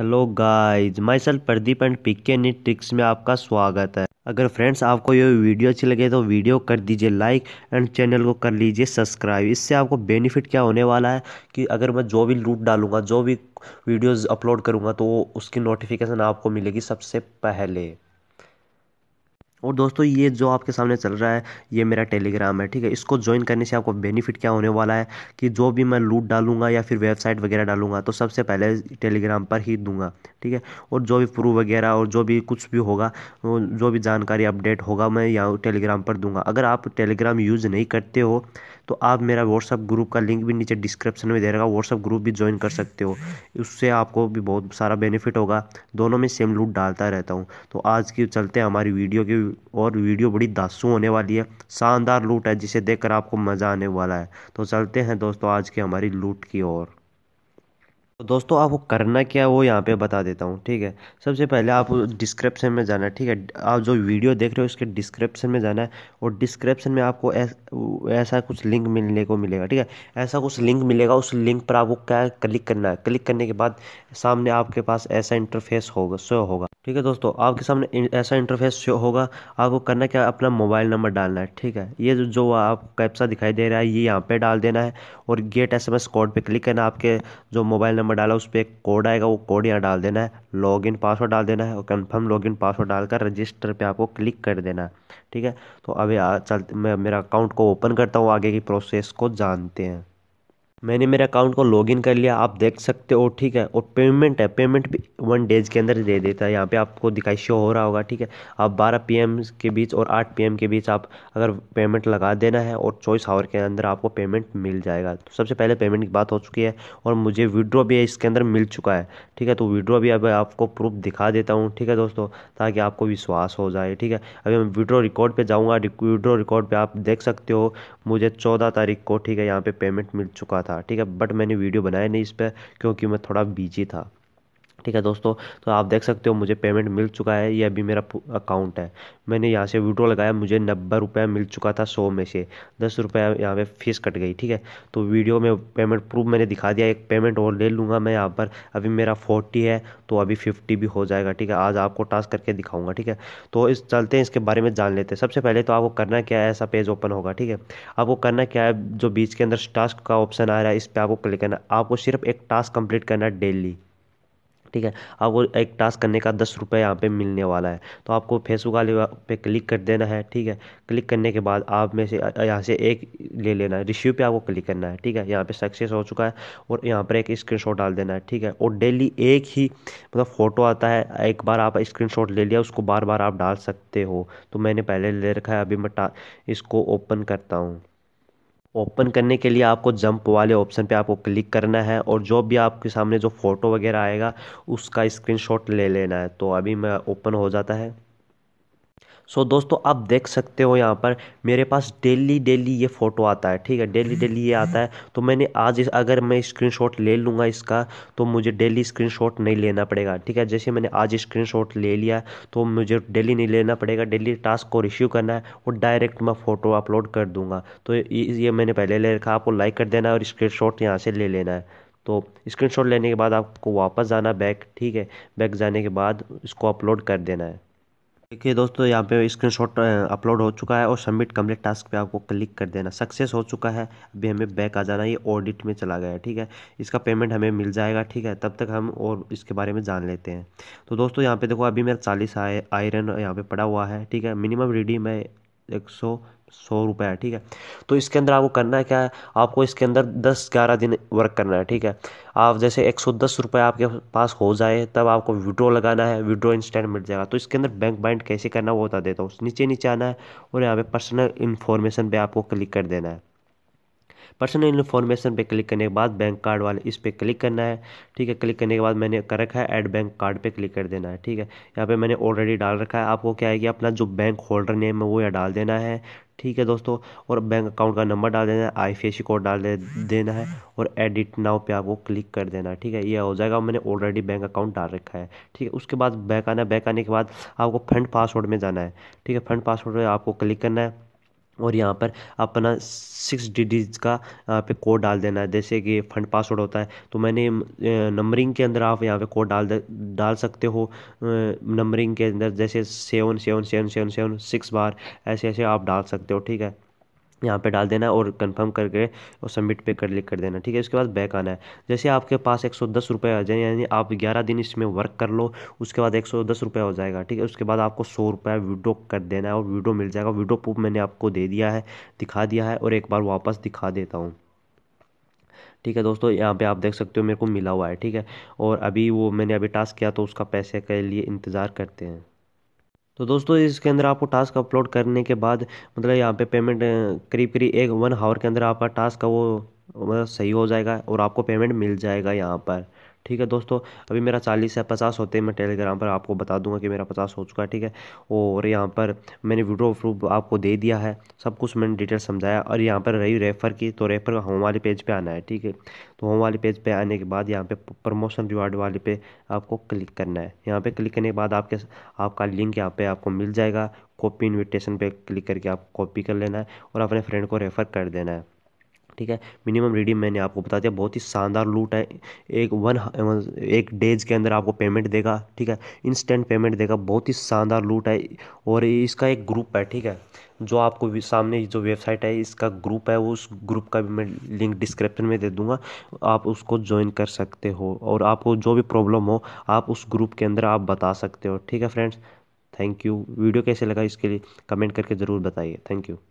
hello guys my self Pradeep and के NEET tricks में आपका स्वागत है अगर फ्रेंड्स आपको ये वीडियो अच्छी लगे तो वीडियो कर दीजिए लाइक एंड चैनल को कर लीजिए सब्सक्राइब इससे आपको बेनिफिट क्या होने वाला है कि अगर मैं जो भी रूट डालूंगा जो भी वीडियोस अपलोड करूंगा तो उसकी नोटिफिकेशन आपको मिलेगी सबसे पहले और दोस्तों ये जो आपके सामने चल रहा है ये मेरा टेलीग्राम है ठीक है इसको ज्वाइन करने से आपको बेनिफिट क्या होने वाला है कि जो भी मैं लूट डालूंगा या फिर वेबसाइट वगैरह डालूंगा तो सबसे पहले टेलीग्राम पर ही दूंगा ठीक है और जो भी प्रूफ वगैरह और जो भी कुछ भी होगा जो भी जानकारी अपडेट होगा मैं यहाँ टेलीग्राम पर दूंगा अगर आप टेलीग्राम यूज़ नहीं करते हो तो आप मेरा व्हाट्सअप ग्रुप का लिंक भी नीचे डिस्क्रिप्शन में दे रहेगा व्हाट्सअप ग्रुप भी ज्वाइन कर सकते हो उससे आपको भी बहुत सारा बेनिफिट होगा दोनों में सेम लूट डालता रहता हूँ तो आज की चलते हैं हमारी वीडियो की और वीडियो बड़ी दासू होने वाली है शानदार लूट है जिसे देख आपको मज़ा आने वाला है तो चलते हैं दोस्तों आज की हमारी लूट की ओर तो दोस्तों आपको करना क्या है वो यहाँ पे बता देता हूँ ठीक है सबसे पहले आप डिस्क्रिप्शन में जाना है ठीक है आप जो वीडियो देख रहे हो उसके डिस्क्रिप्शन में जाना है और डिस्क्रिप्शन में आपको ऐसा ऐसा कुछ लिंक मिलने को मिलेगा ठीक है ऐसा कुछ लिंक मिलेगा उस लिंक पर आपको क्या क्लिक करना है क्लिक करने के बाद सामने आपके पास ऐसा इंटरफेस होगा शो होगा ठीक है दोस्तों आपके सामने ऐसा इंटरफेस शो होगा आपको करना क्या अपना मोबाइल नंबर डालना है ठीक है ये जो आप कैप्सा दिखाई दे रहा है ये यहाँ पर डाल देना है और गेट एस कोड पर क्लिक करना आपके जो मोबाइल नंबर नंबर डाला उस पर एक कोड आएगा वो कोड यहाँ डाल देना है लॉगिन पासवर्ड डाल देना है और कंफर्म लॉगिन पासवर्ड डालकर रजिस्टर पे आपको क्लिक कर देना है ठीक है तो अभी चलते मैं मेरा अकाउंट को ओपन करता हूँ आगे की प्रोसेस को जानते हैं मैंने मेरे अकाउंट को लॉगिन कर लिया आप देख सकते हो ठीक है और पेमेंट है पेमेंट भी वन डेज के अंदर दे देता है यहाँ पे आपको दिखाई शो हो रहा होगा ठीक है आप 12 पीएम के बीच और 8 पीएम के बीच आप अगर पेमेंट लगा देना है और चौबीस आवर के अंदर आपको पेमेंट मिल जाएगा तो सबसे पहले पेमेंट की बात हो चुकी है और मुझे विड्रॉ भी इसके अंदर मिल चुका है ठीक है तो विड्रॉ भी अब आपको प्रूफ दिखा देता हूँ ठीक है दोस्तों ताकि आपको विश्वास हो जाए ठीक है अभी मैं विड्रॉ रिकॉर्ड पर जाऊँगा विड्रॉ रिकॉर्ड पर आप देख सकते हो मुझे चौदह तारीख को ठीक है यहाँ पर पेमेंट मिल चुका था था ठीक है बट मैंने वीडियो बनाया नहीं इस पर क्योंकि मैं थोड़ा बिजी था ठीक है दोस्तों तो आप देख सकते हो मुझे पेमेंट मिल चुका है ये अभी मेरा अकाउंट है मैंने यहाँ से वीडियो लगाया मुझे नब्बे रुपया मिल चुका था सौ में से दस रुपया यहाँ पे फीस कट गई ठीक है तो वीडियो में पेमेंट प्रूफ मैंने दिखा दिया एक पेमेंट और ले लूँगा मैं यहाँ पर अभी मेरा फोर्टी है तो अभी फिफ्टी भी हो जाएगा ठीक है आज आपको टास्क करके दिखाऊँगा ठीक है तो इस चलते हैं इसके बारे में जान लेते हैं सबसे पहले तो आपको करना क्या है ऐसा पेज ओपन होगा ठीक है आपको करना क्या है जो बीच के अंदर टास्क का ऑप्शन आ रहा है इस पर आपको क्लिक करना आपको सिर्फ एक टास्क कंप्लीट करना है डेली ठीक है आपको एक टास्क करने का दस रुपये यहाँ पर मिलने वाला है तो आपको फेसबुक वाले पे क्लिक कर देना है ठीक है क्लिक करने के बाद आप में से यहाँ से एक ले लेना है रिश्यू पे आपको क्लिक करना है ठीक है यहाँ पे सक्सेस हो चुका है और यहाँ पर एक स्क्रीन डाल देना है ठीक है और डेली एक ही मतलब फ़ोटो आता है एक बार आप स्क्रीन ले लिया उसको बार बार आप डाल सकते हो तो मैंने पहले ले रखा है अभी मैं इसको ओपन करता हूँ ओपन करने के लिए आपको जंप वाले ऑप्शन पे आपको क्लिक करना है और जो भी आपके सामने जो फ़ोटो वगैरह आएगा उसका स्क्रीनशॉट ले लेना है तो अभी मैं ओपन हो जाता है सो दोस्तों आप देख सकते हो यहाँ पर मेरे पास डेली डेली ये फ़ोटो आता है ठीक है डेली डेली ये आता है तो मैंने आज इस अगर मैं स्क्रीन ले लूँगा इसका तो मुझे डेली स्क्रीन नहीं लेना पड़ेगा ठीक है जैसे मैंने आज स्क्रीन ले लिया तो मुझे डेली नहीं लेना पड़ेगा डेली टास्क को रिसीव करना है और डायरेक्ट मैं फ़ोटो अपलोड कर दूँगा तो ये मैंने पहले ले रखा आपको लाइक कर देना है और शॉट यहाँ से ले लेना है तो स्क्रीनशॉट लेने के बाद आपको वापस जाना बैक ठीक है बैक जाने के बाद इसको अपलोड कर देना है देखिए दोस्तों यहाँ पे स्क्रीनशॉट अपलोड हो चुका है और सबमिट कम्प्लीट टास्क पे आपको क्लिक कर देना सक्सेस हो चुका है अभी हमें बैक आ जाना ये ऑडिट में चला गया है ठीक है इसका पेमेंट हमें मिल जाएगा ठीक है तब तक हम और इसके बारे में जान लेते हैं तो दोस्तों यहाँ पे देखो अभी मेरा चालीस आयरन यहाँ पर पड़ा हुआ है ठीक है मिनिमम रीडिंग है एक सौ सौ रुपये है ठीक है तो इसके अंदर आपको करना क्या है आपको इसके अंदर दस ग्यारह दिन वर्क करना है ठीक है आप जैसे एक सौ दस रुपये आपके पास हो जाए तब आपको विड्रो लगाना है विड्रो इंस्टेंट मिल जाएगा तो इसके अंदर बैंक बाइंड कैसे करना वो बता देता हूँ नीचे नीचे आना है और यहाँ पे पर्सनल इन्फॉर्मेशन पे आपको क्लिक कर देना है पर्सनल इन्फॉर्मेशन पे क्लिक करने के बाद बैंक कार्ड वाले इस पर क्लिक करना है ठीक है क्लिक करने के बाद मैंने कर रखा है ऐड बैंक कार्ड पे क्लिक कर देना है ठीक है यहाँ पे मैंने ऑलरेडी डाल रखा है आपको क्या है कि अपना जो बैंक होल्डर नेम है वो यहाँ डाल देना है ठीक है दोस्तों और बैंक अकाउंट का नंबर डाल देना है आई कोड डाल दे देना है और एडिट नाव पे आपको क्लिक कर देना है ठीक है ये हो जाएगा मैंने ऑलरेडी बैंक अकाउंट डाल रखा है ठीक है उसके बाद बैक आना है बैक आने के बाद आपको फ्रंट पासवर्ड में जाना है ठीक है फ्रंट पासवर्ड में आपको क्लिक करना है और यहाँ पर अपना सिक्स डिजिट का यहाँ पे कोड डाल देना है जैसे कि फंड पासवर्ड होता है तो मैंने नंबरिंग के अंदर आप यहाँ पे कोड डाल डाल सकते हो नंबरिंग के अंदर जैसे seven seven seven seven seven six बार ऐसे ऐसे आप डाल सकते हो ठीक है यहाँ पे डाल देना और कंफर्म करके और सबमिट पे कर क्लिक कर देना ठीक है इसके बाद बैक आना है जैसे आपके पास एक सौ दस रुपये आ जाए यानी आप ग्यारह दिन इसमें वर्क कर लो उसके बाद एक सौ दस रुपये हो जाएगा ठीक है उसके बाद आपको सौ रुपया वीडियो कर देना है और वीडियो मिल जाएगा वीडियो प्रूफ मैंने आपको दे दिया है दिखा दिया है और एक बार वापस दिखा देता हूँ ठीक है दोस्तों यहाँ पे आप देख सकते हो मेरे को मिला हुआ है ठीक है और अभी वो मैंने अभी टास्क किया तो उसका पैसे के लिए इंतज़ार करते हैं तो दोस्तों इसके अंदर आपको टास्क अपलोड करने के बाद मतलब यहाँ पे पेमेंट करीब करीब एक वन हावर के अंदर आपका टास्क का वो मतलब सही हो जाएगा और आपको पेमेंट मिल जाएगा यहाँ पर ठीक है दोस्तों अभी मेरा चालीस या पचास होते हैं मैं टेलीग्राम पर आपको बता दूंगा कि मेरा पचास हो चुका है ठीक है और यहाँ पर मैंने वीडियो प्रूफ आपको दे दिया है सब कुछ मैंने डिटेल समझाया और यहाँ पर रही रेफ़र की तो रेफ़र होम वाले पेज पर पे आना है ठीक है तो होम वाले पेज पर पे आने के बाद यहाँ पर प्रमोशन रिवार्ड वाले पे आपको क्लिक करना है यहाँ पर क्लिक करने के बाद आपके आपका लिंक यहाँ पर आपको मिल जाएगा कॉपी इन्विटेशन पर क्लिक करके आप कॉपी कर लेना है और अपने फ्रेंड को रेफ़र कर देना है ठीक है मिनिमम रिडीम मैंने आपको बता दिया बहुत ही शानदार लूट है एक वन एक डेज के अंदर आपको पेमेंट देगा ठीक है इंस्टेंट पेमेंट देगा बहुत ही शानदार लूट है और इसका एक ग्रुप है ठीक है जो आपको सामने जो वेबसाइट है इसका ग्रुप है उस ग्रुप का भी मैं लिंक डिस्क्रिप्शन में दे दूंगा आप उसको ज्वाइन कर सकते हो और आपको जो भी प्रॉब्लम हो आप उस ग्रुप के अंदर आप बता सकते हो ठीक है फ्रेंड्स थैंक यू वीडियो कैसे लगा इसके लिए कमेंट करके ज़रूर बताइए थैंक यू